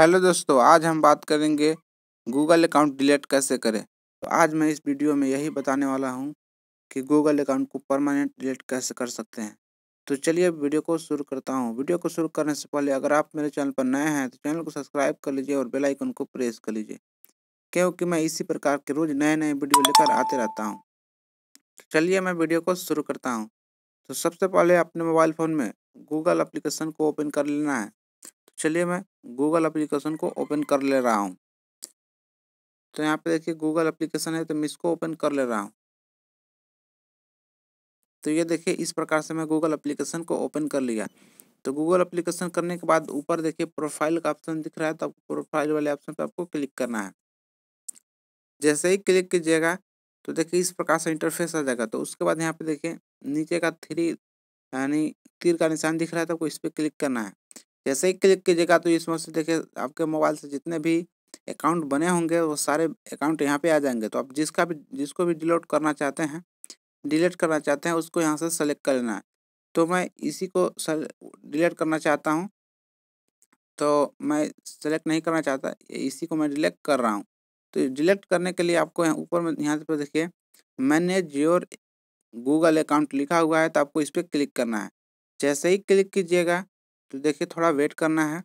hello दोस्तों आज हम बात करेंगे गूगल अकाउंट डिलीट कैसे करें तो आज मैं इस वीडियो में यही बताने वाला हूँ कि गूगल अकाउंट को परमानेंट डिलीट कैसे कर सकते हैं तो चलिए वीडियो को शुरू करता हूँ वीडियो को शुरू करने से पहले अगर आप मेरे चैनल पर नए हैं तो चैनल को सब्सक्राइब कर लीजिए और बेलाइकन को प्रेस कर लीजिए क्योंकि मैं इसी प्रकार के रोज़ नए नए वीडियो लेकर आते रहता हूँ तो चलिए मैं वीडियो को शुरू करता हूँ तो सबसे पहले अपने मोबाइल फ़ोन में गूगल अप्लीकेशन को ओपन कर लेना है तो चलिए मैं गूगल एप्लीकेशन को ओपन कर ले रहा हूँ तो यहाँ पे देखिए गूगल एप्लीकेशन है तो मैं इसको ओपन कर ले रहा हूँ तो ये देखिए इस प्रकार से मैं गूगल एप्लीकेशन को ओपन कर लिया तो गूगल एप्लीकेशन करने के बाद ऊपर देखिए प्रोफाइल का ऑप्शन दिख रहा है तो प्रोफाइल वाले ऑप्शन पर आपको क्लिक करना है जैसे ही क्लिक कीजिएगा तो देखिए इस प्रकार से इंटरफेस आ जाएगा तो उसके बाद यहाँ पे देखिए नीचे का थ्री यानी तीर का निशान दिख रहा है तो आपको इस पर क्लिक करना है जैसे ही क्लिक कीजिएगा तो इसमें से देखिए आपके मोबाइल से जितने भी अकाउंट बने होंगे वो सारे अकाउंट यहाँ पे आ जाएंगे तो आप जिसका भी जिसको भी डिलीट करना चाहते हैं डिलीट करना चाहते हैं उसको यहाँ से सेलेक्ट कर लेना है तो मैं इसी को डिलीट करना चाहता हूँ तो मैं सेलेक्ट नहीं करना चाहता इसी को मैं डिलेक्ट कर रहा हूँ तो डिलेक्ट करने के लिए आपको यहाँ ऊपर में यहाँ पर देखिए मैनेज योर गूगल अकाउंट लिखा हुआ है तो आपको इस पर क्लिक करना है जैसे ही क्लिक कीजिएगा तो देखिए थोड़ा वेट करना है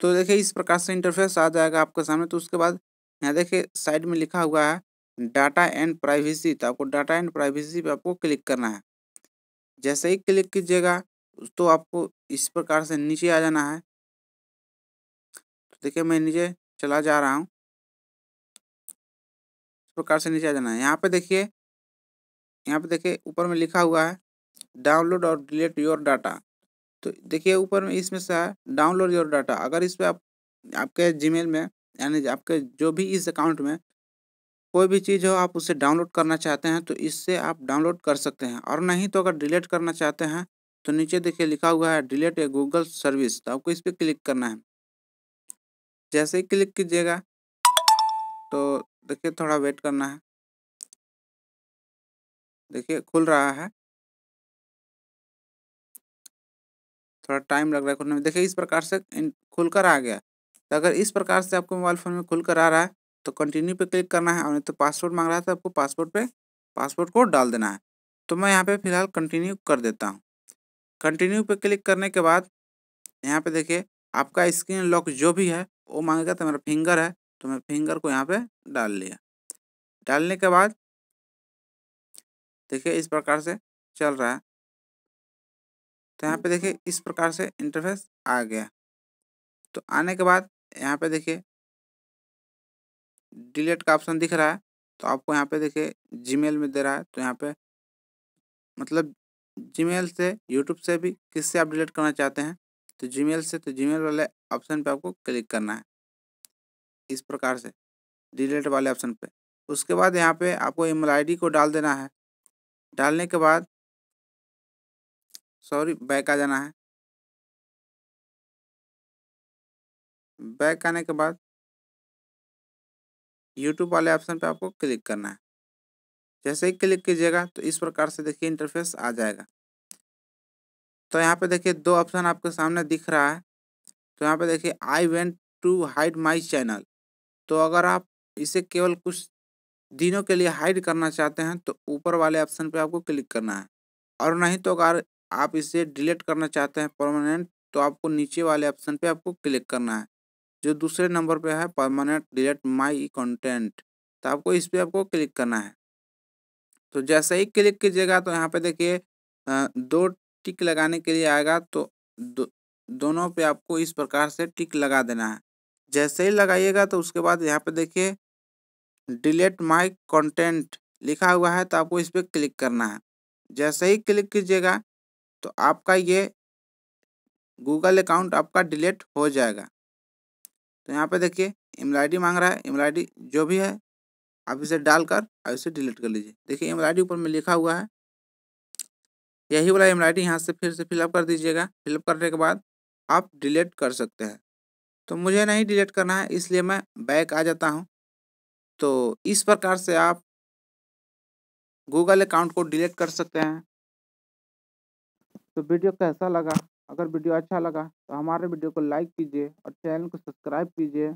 तो देखिए इस प्रकार से इंटरफेस आ जाएगा आपके सामने तो उसके बाद यहाँ देखिए साइड में लिखा हुआ है डाटा एंड प्राइवेसी तो आपको डाटा एंड प्राइवेसी पे आपको क्लिक करना है जैसे ही क्लिक कीजिएगा तो आपको इस प्रकार से नीचे आ जाना है तो देखिए मैं नीचे चला जा रहा हूँ इस प्रकार से नीचे आ जाना है यहाँ पे देखिए यहाँ पे देखिए ऊपर में लिखा हुआ है डाउनलोड और डिलीट योर डाटा तो देखिए ऊपर में इसमें से है डाउनलोड योर डाटा अगर इस पर आप आपके जीमेल में यानी आपके जो भी इस अकाउंट में कोई भी चीज़ हो आप उसे डाउनलोड करना चाहते हैं तो इससे आप डाउनलोड कर सकते हैं और नहीं तो अगर डिलीट करना चाहते हैं तो नीचे देखिए लिखा हुआ है डिलीट ए गूगल सर्विस तो आपको इस पर क्लिक करना है जैसे ही क्लिक कीजिएगा तो देखिए थोड़ा वेट करना है देखिए खुल रहा है थोड़ा टाइम लग रहा है खुलने में देखिए इस प्रकार से खुलकर आ गया तो अगर इस प्रकार से आपको मोबाइल फ़ोन में खुलकर आ रहा है तो कंटिन्यू पे क्लिक करना है और नहीं तो पासवर्ड मांग रहा है तो आपको पासवर्ड पे पासवर्ड को डाल देना है तो मैं यहाँ पे फिलहाल कंटिन्यू कर देता हूँ कंटिन्यू पे क्लिक करने के बाद यहाँ पे देखिए आपका स्क्रीन लॉक जो भी है वो मांगेगा तो मेरा फिंगर है तो मैं फिंगर को यहाँ पे डाल लिया डालने के बाद देखिए इस प्रकार से चल रहा है तो यहाँ पे देखिए इस प्रकार से इंटरफेस आ गया तो आने के बाद यहाँ पे देखिए डिलीट का ऑप्शन दिख रहा है तो आपको यहाँ पे देखिए जीमेल में दे रहा है तो यहाँ पे मतलब जीमेल से यूट्यूब से भी किससे आप डिलीट करना चाहते हैं तो जीमेल से तो जीमेल वाले ऑप्शन पे आपको क्लिक करना है इस प्रकार से डिलीट वाले ऑप्शन पे उसके बाद यहाँ पे आपको ईमेल आईडी को डाल देना है डालने के बाद सॉरी बैक आ जाना है बैक आने के बाद यूट्यूब वाले ऑप्शन पे आपको क्लिक करना है जैसे ही क्लिक कीजिएगा तो इस प्रकार से देखिए इंटरफेस आ जाएगा तो यहाँ पे देखिए दो ऑप्शन आपके सामने दिख रहा है तो यहाँ पे देखिए I went to hide my channel तो अगर आप इसे केवल कुछ दिनों के लिए हाइड करना चाहते हैं तो ऊपर वाले ऑप्शन पे आपको क्लिक करना है और नहीं तो अगर आप इसे डिलीट करना चाहते हैं परमानेंट तो आपको नीचे वाले ऑप्शन पे आपको क्लिक करना है जो दूसरे नंबर पे है परमानेंट डिलीट माय कंटेंट तो आपको इस पर आपको क्लिक करना है तो जैसे ही क्लिक कीजिएगा तो यहाँ पे देखिए दो टिक लगाने के लिए आएगा तो दो, दोनों पे आपको इस प्रकार से टिक लगा देना है जैसे ही लगाइएगा तो उसके बाद यहाँ पे देखिए डिलीट माई कॉन्टेंट लिखा हुआ है तो आपको इस पर क्लिक करना है जैसे ही क्लिक कीजिएगा तो आपका ये गूगल अकाउंट आपका डिलीट हो जाएगा तो यहाँ पे देखिए ईमेल आई मांग रहा है ईमेल जो भी है आप इसे डालकर और इसे डिलीट कर लीजिए देखिए ईमेल ऊपर में लिखा हुआ है यही वाला ईमेल आई यहाँ से फिर से फिलअप कर दीजिएगा फिलअप करने के बाद आप डिलीट कर सकते हैं तो मुझे नहीं डिलीट करना है इसलिए मैं बैक आ जाता हूँ तो इस प्रकार से आप गूगल अकाउंट को डिलीट कर सकते हैं तो वीडियो कैसा लगा अगर वीडियो अच्छा लगा तो हमारे वीडियो को लाइक कीजिए और चैनल को सब्सक्राइब कीजिए